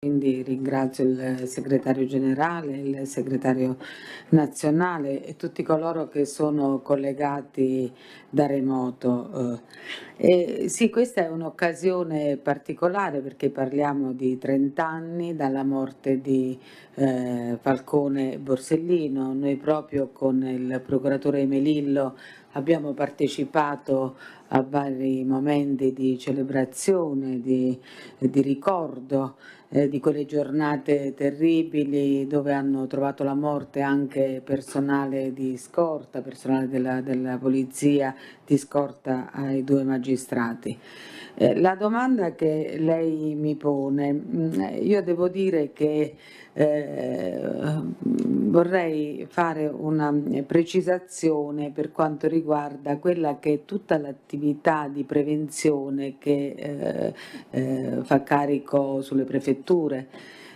Quindi ringrazio il segretario generale, il segretario nazionale e tutti coloro che sono collegati da remoto. Eh. E sì, questa è un'occasione particolare perché parliamo di 30 anni dalla morte di eh, Falcone Borsellino. Noi proprio con il procuratore Melillo abbiamo partecipato a vari momenti di celebrazione, di, di ricordo eh, di quelle giornate terribili dove hanno trovato la morte anche personale di scorta, personale della, della polizia di scorta ai due magistrati. Eh, la domanda che lei mi pone, mm, io devo dire che eh, vorrei fare una eh, precisazione per quanto riguarda quella che è tutta l'attività di prevenzione che eh, eh, fa carico sulle prefetture.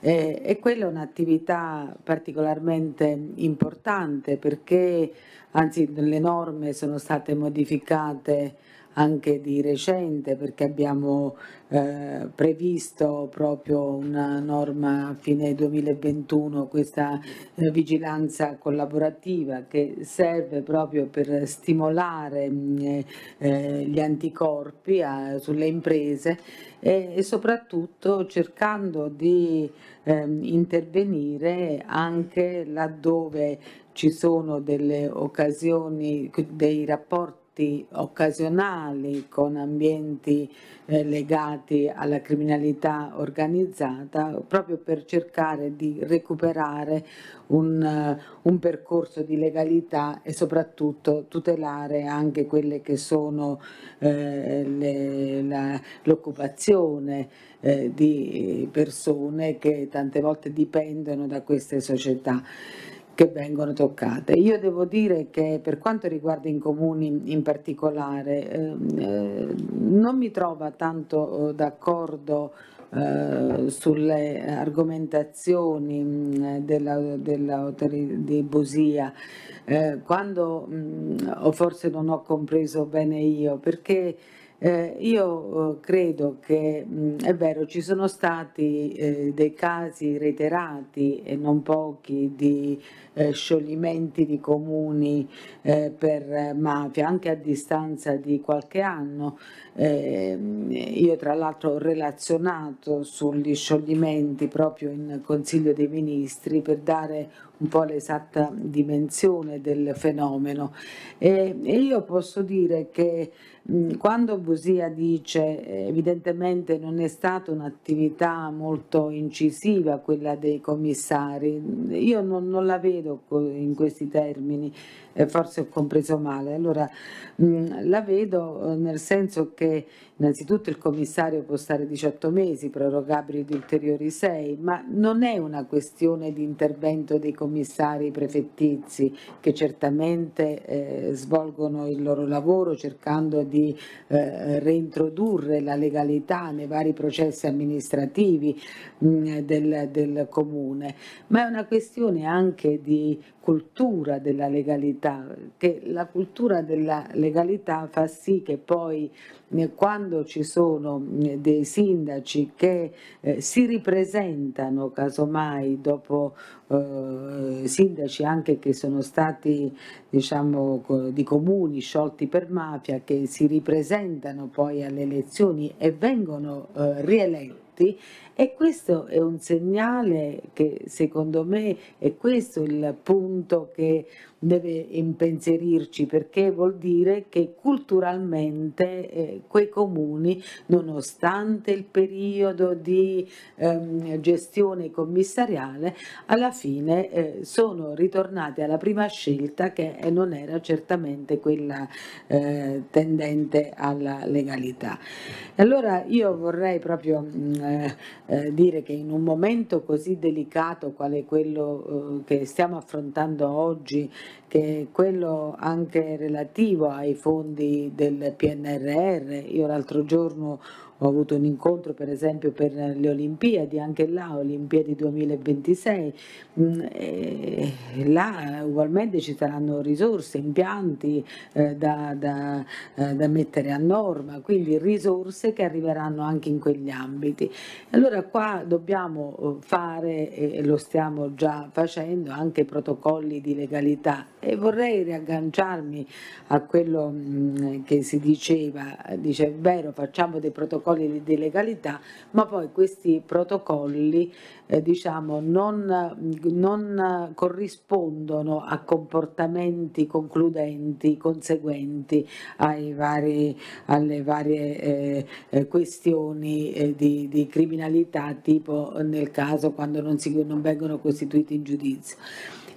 Eh, e quella è un'attività particolarmente importante perché anzi le norme sono state modificate anche di recente perché abbiamo eh, previsto proprio una norma a fine 2021, questa eh, vigilanza collaborativa che serve proprio per stimolare mm, eh, eh, gli anticorpi a, sulle imprese e, e, soprattutto cercando di ehm, intervenire anche laddove ci sono delle occasioni, dei rapporti fatti occasionali, con ambienti eh, legati alla criminalità organizzata, proprio per cercare di recuperare un, uh, un percorso di legalità e soprattutto tutelare anche quelle che sono eh, l'occupazione eh, di persone che tante volte dipendono da queste società che vengono toccate. Io devo dire che per quanto riguarda i comuni in particolare ehm, eh, non mi trova tanto eh, d'accordo eh, sulle argomentazioni mm, della, della, di Busia, eh, quando mh, mm, o forse non ho compreso bene io, perché eh, io eh, credo che mh, mm, è vero, ci sono stati eh, dei casi reiterati e non pochi di eh, scioglimenti di comuni eh, per mafia, anche a distanza di qualche anno. Eh, io tra l'altro ho relazionato sugli scioglimenti proprio in Consiglio dei Ministri per dare un po' l'esatta dimensione del fenomeno. E, io posso dire che quando Busia dice evidentemente non è stata un'attività molto incisiva quella dei commissari, io non, non la vedo in questi termini, forse ho compreso male, allora la vedo eh, nel senso che innanzitutto il commissario può stare 18 mesi, prorogabili di ulteriori 6, ma non è una questione di intervento dei commissari commissari prefettizi che certamente eh, svolgono il loro lavoro cercando di eh, reintrodurre la legalità nei vari processi amministrativi mh, mm, del, del comune, ma è una questione anche di cultura della legalità, che la cultura della legalità fa sì che poi eh, quando ci sono mm, dei sindaci che eh, si ripresentano casomai dopo eh, sindaci anche che sono stati diciamo di comuni sciolti per mafia che si ripresentano poi alle elezioni e vengono eh, rieletti fatti e questo è un segnale che secondo me è questo il punto che deve impensierirci perché vuol dire che culturalmente eh, quei comuni, nonostante il periodo di ehm, gestione commissariale, alla fine eh, sono ritornati alla prima scelta che non era certamente quella eh, tendente alla legalità. Allora io vorrei proprio mh, mm, eh, eh, dire che in un momento così delicato quale quello eh, che stiamo affrontando oggi, che quello anche relativo ai fondi del PNRR. Io l'altro giorno ho avuto un incontro per esempio per le Olimpiadi, anche là Olimpiadi 2026, mm, e eh, là ugualmente ci saranno risorse, impianti eh, da, da, eh, da, mettere a norma, quindi risorse che arriveranno anche in quegli ambiti. Allora qua dobbiamo eh, fare, e lo stiamo già facendo, anche protocolli di legalità e vorrei riagganciarmi a quello mm, che si diceva, dice è vero facciamo dei protocolli di legalità, ma poi questi protocolli eh, diciamo, non, non corrispondono a comportamenti concludenti, conseguenti ai vari, alle varie eh, eh questioni eh, di, di, criminalità, tipo nel caso quando non, si, non vengono costituiti in giudizio.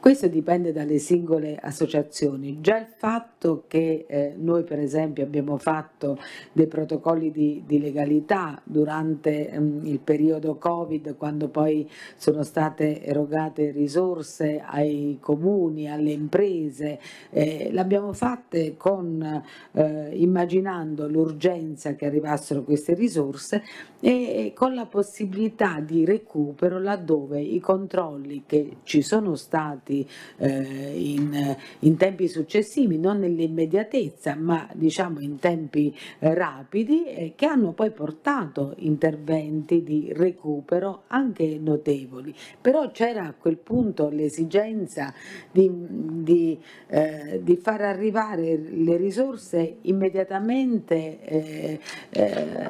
Questo dipende dalle singole associazioni. Già il fatto che eh, noi per esempio abbiamo fatto dei protocolli di, di legalità durante mh, mm, il periodo Covid, quando poi sono state erogate risorse ai comuni, alle imprese, eh, l'abbiamo fatte con, eh, immaginando l'urgenza che arrivassero queste risorse e, e con la possibilità di recupero laddove i controlli che ci sono stati fatti eh, in, in, tempi successivi, non nell'immediatezza, ma diciamo in tempi eh, rapidi, eh, che hanno poi portato interventi di recupero anche notevoli. Però c'era a quel punto l'esigenza di, di, eh, di far arrivare le risorse immediatamente eh,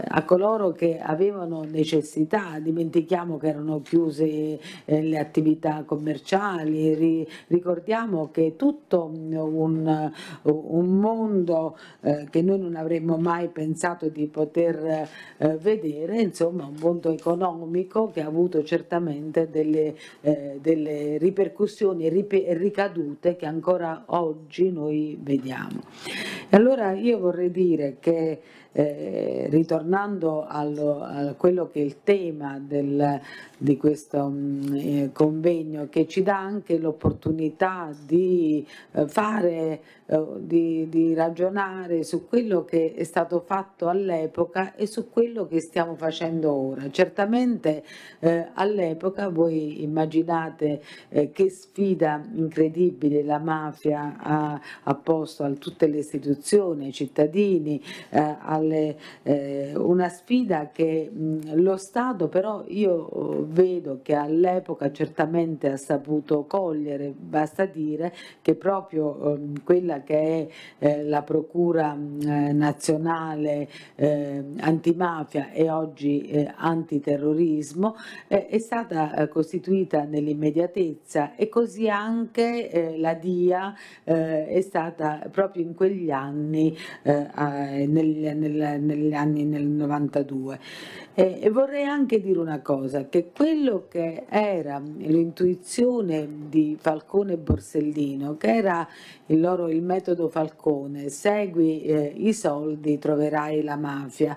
a coloro che avevano necessità, dimentichiamo che erano chiuse le attività commerciali, quindi ricordiamo che tutto mm, un, eh, un mondo eh, che noi non avremmo mai pensato di poter eh, vedere, insomma un mondo economico che ha avuto certamente delle, eh, delle ripercussioni e ricadute che ancora oggi noi vediamo. E allora io vorrei dire che eh, ritornando allo, a quello che è il tema del, di questo mh, mm, eh, convegno che ci dà anche l'opportunità di eh, fare, eh, di, di ragionare su quello che è stato fatto all'epoca e su quello che stiamo facendo ora. Certamente eh, all'epoca voi immaginate eh, che sfida incredibile la mafia ha, ha posto a tutte le istituzioni, ai cittadini, eh, spalle eh, una sfida che mh, lo Stato però io eh, vedo che all'epoca certamente ha saputo cogliere, basta dire che proprio eh, quella che è eh, la Procura eh, nazionale eh, antimafia e oggi antiterrorismo è stata costituita nell'immediatezza e così anche la DIA è stata proprio in quegli anni nel, nel nel, negli anni nel 92. E, e vorrei anche dire una cosa, che quello che era l'intuizione di Falcone e Borsellino, che era il loro il metodo Falcone, segui eh, i soldi, troverai la mafia.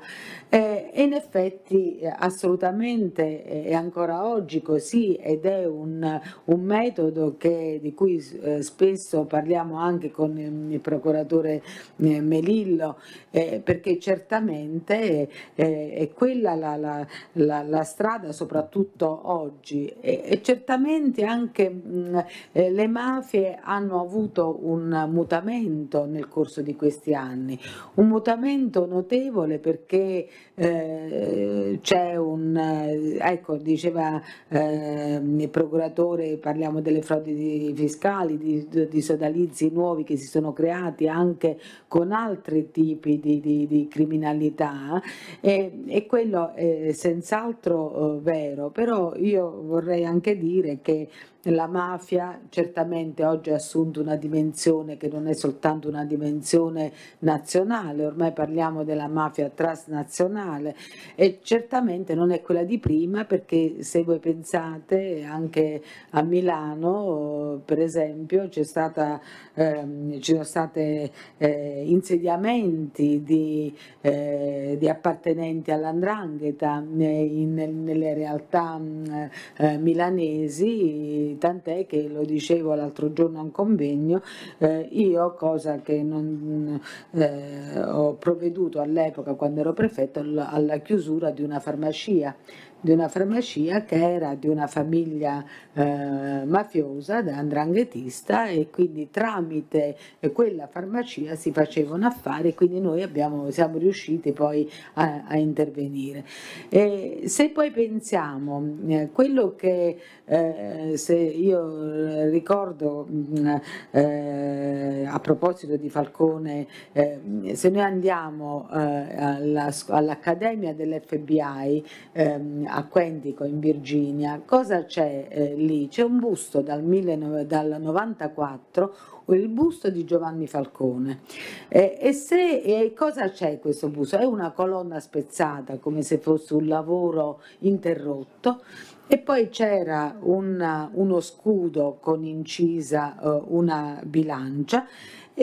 Eh, e in effetti eh, assolutamente eh, è ancora oggi così ed è un, un metodo che, di cui eh, spesso parliamo anche con il procuratore eh, Melillo, perché certamente è, è quella la, la, la, la, strada soprattutto oggi e, e certamente anche mh, eh, le mafie hanno avuto un mutamento nel corso di questi anni, un mutamento notevole perché eh, c'è un, eh, ecco diceva eh, il procuratore, parliamo delle frodi fiscali, di, di sodalizi nuovi che si sono creati anche con altri tipi di, di, di criminalità e, e quello è senz'altro eh, vero, però io vorrei anche dire che la mafia certamente oggi ha assunto una dimensione che non è soltanto una dimensione nazionale, ormai parliamo della mafia transnazionale e certamente non è quella di prima perché se voi pensate anche a Milano per esempio c'è stata, ehm, ci sono stati eh, insediamenti di eh, di appartenenti all'andrangheta eh, nelle realtà eh, eh, milanesi, tant'è che lo dicevo l'altro giorno a un convegno, eh, io cosa che non, eh, ho provveduto all'epoca quando ero prefetto alla chiusura di una farmacia di una farmacia che era di una famiglia eh, mafiosa, andranghetista e quindi tramite quella farmacia si facevano affari quindi noi abbiamo, siamo riusciti poi a, a intervenire. E se poi pensiamo eh, quello che eh, se io ricordo mm, eh, a proposito di Falcone, eh, se noi andiamo eh, all'Accademia dell'FBI ehm, a Quendico in Virginia, cosa c'è eh, lì? C'è un busto dal, 1994, il busto di Giovanni Falcone. Eh, e se, eh, cosa c'è questo busto? È una colonna spezzata come se fosse un lavoro interrotto e poi c'era uno scudo con incisa eh, una bilancia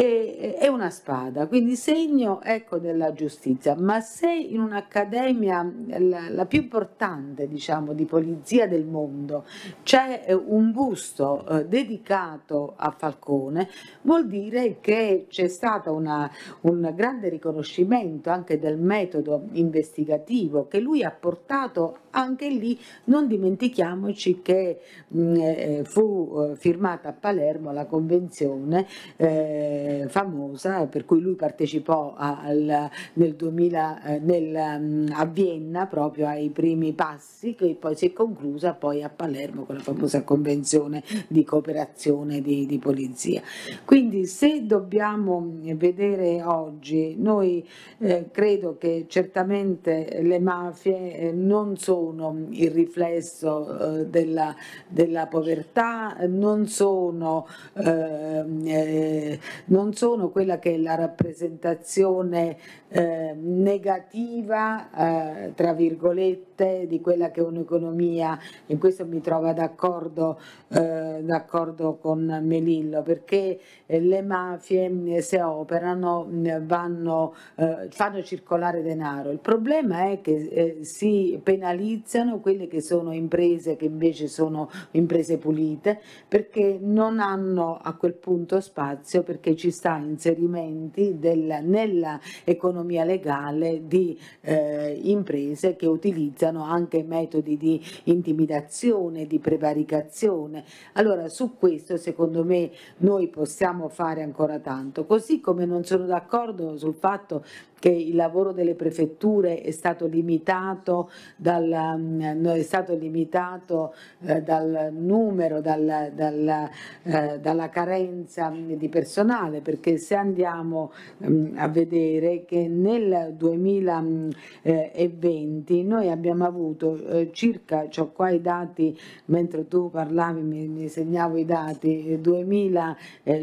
e, è una spada, quindi segno ecco, della giustizia, ma se in un'accademia la, la più importante diciamo, di polizia del mondo c'è eh, un busto eh, dedicato a Falcone, vuol dire che c'è stato una, un grande riconoscimento anche del metodo investigativo che lui ha portato anche lì, non dimentichiamoci che mh, mm, eh, fu eh, firmata a Palermo la convenzione eh, eh, famosa per cui lui partecipò a, al, nel 2000 eh, nel, mm, a Vienna proprio ai primi passi che poi si è conclusa poi a Palermo con la famosa convenzione di cooperazione di, di polizia. Quindi se dobbiamo eh, vedere oggi, noi eh, credo che certamente le mafie eh, non sono il riflesso eh, della, della povertà, non sono ehm, eh, non sono quella che è la rappresentazione eh, negativa, eh, tra virgolette, di quella che è un'economia, in questo mi trovo d'accordo, eh, d'accordo con Melillo, perché eh, le mafie mm, se operano mm, vanno, eh, fanno circolare denaro. Il problema è che eh, si penalizzano quelle che sono imprese che invece sono imprese pulite, perché non hanno a quel punto spazio, perché ci sta inserimenti della, nella economia autonomia legale di eh, imprese che utilizzano anche metodi di intimidazione, di prevaricazione. Allora su questo secondo me noi possiamo fare ancora tanto, così come non sono d'accordo sul fatto che il lavoro delle prefetture è stato limitato dal, mm, è stato limitato, eh, dal numero, dal, dal, eh, dalla carenza mm, di personale, perché se andiamo mm, a vedere che nel 2020 eh, noi abbiamo avuto circa, ho cioè qua i dati, mentre tu parlavi mi, mi segnavo i dati, 2000,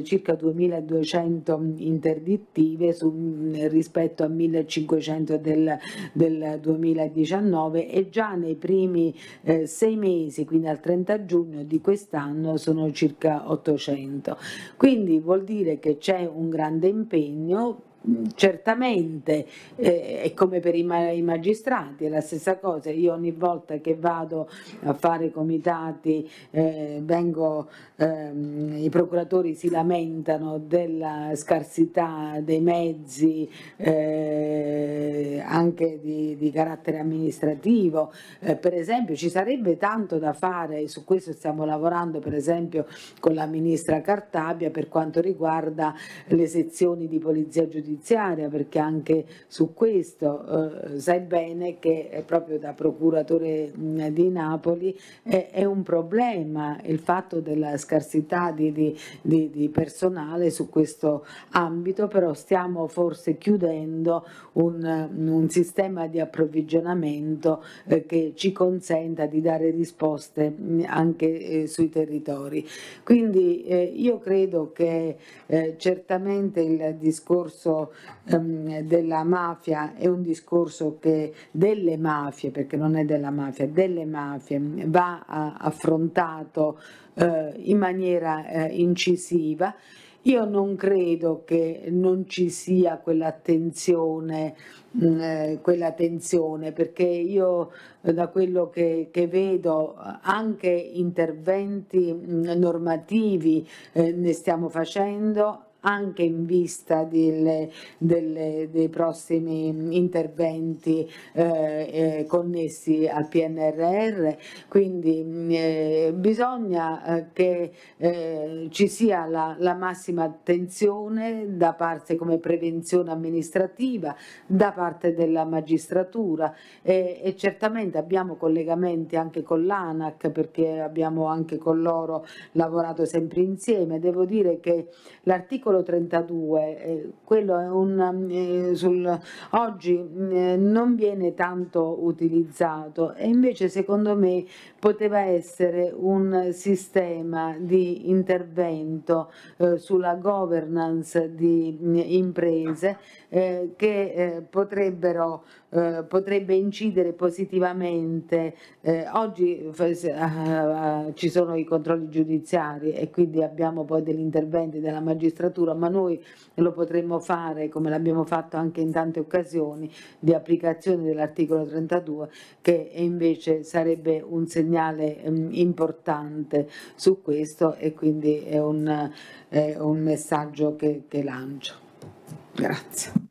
circa 2200 interdittive su, rispetto a 1500 del, del 2019 e già nei primi eh, sei mesi, quindi al 30 giugno di quest'anno, sono circa 800. Quindi vuol dire che c'è un grande impegno certamente eh, è come per i, ma- i, magistrati, è la stessa cosa, io ogni volta che vado a fare comitati eh, vengo, ehm, i procuratori si lamentano della scarsità dei mezzi eh, anche di, di, carattere amministrativo, eh, per esempio ci sarebbe tanto da fare, su questo stiamo lavorando per esempio con la ministra Cartabia per quanto riguarda le sezioni di polizia giudiziaria giudiziaria perché anche su questo eh, sai bene che proprio da procuratore mh, mm, di Napoli è, è, un problema il fatto della scarsità di, di, di, di, personale su questo ambito, però stiamo forse chiudendo un, mm, un sistema di approvvigionamento eh, che ci consenta di dare risposte mh, mm, anche eh, sui territori. Quindi eh, io credo che eh, certamente il discorso ehm, della mafia è un discorso che delle mafie, perché non è della mafia, delle mafie va a, affrontato eh, in maniera eh, incisiva. Io non credo che non ci sia quell'attenzione, mh, mm, eh, quell'attenzione perché io eh, da quello che, che vedo anche interventi mm, normativi eh, ne stiamo facendo, anche in vista delle, delle, dei prossimi interventi eh, eh, connessi al PNRR, quindi eh, bisogna eh, che eh, ci sia la, la, massima attenzione da parte come prevenzione amministrativa, da parte della magistratura e certamente abbiamo collegamenti anche con l'ANAC perché abbiamo anche con loro lavorato sempre insieme. Devo dire che l'articolo l'articolo 32, eh, quello è un, eh, sul, oggi eh, non viene tanto utilizzato e invece secondo me poteva essere un sistema di intervento sulla governance di mm, imprese che potrebbero eh, potrebbe incidere positivamente. Eh, oggi eh, eh, eh, ci sono i controlli giudiziari e quindi abbiamo poi degli interventi della magistratura, ma noi lo potremmo fare, come l'abbiamo fatto anche in tante occasioni, di applicazione dell'articolo 32, che invece sarebbe un segnale mh, mm, importante su questo e quindi è un, è un messaggio che, che lancio. Grazie.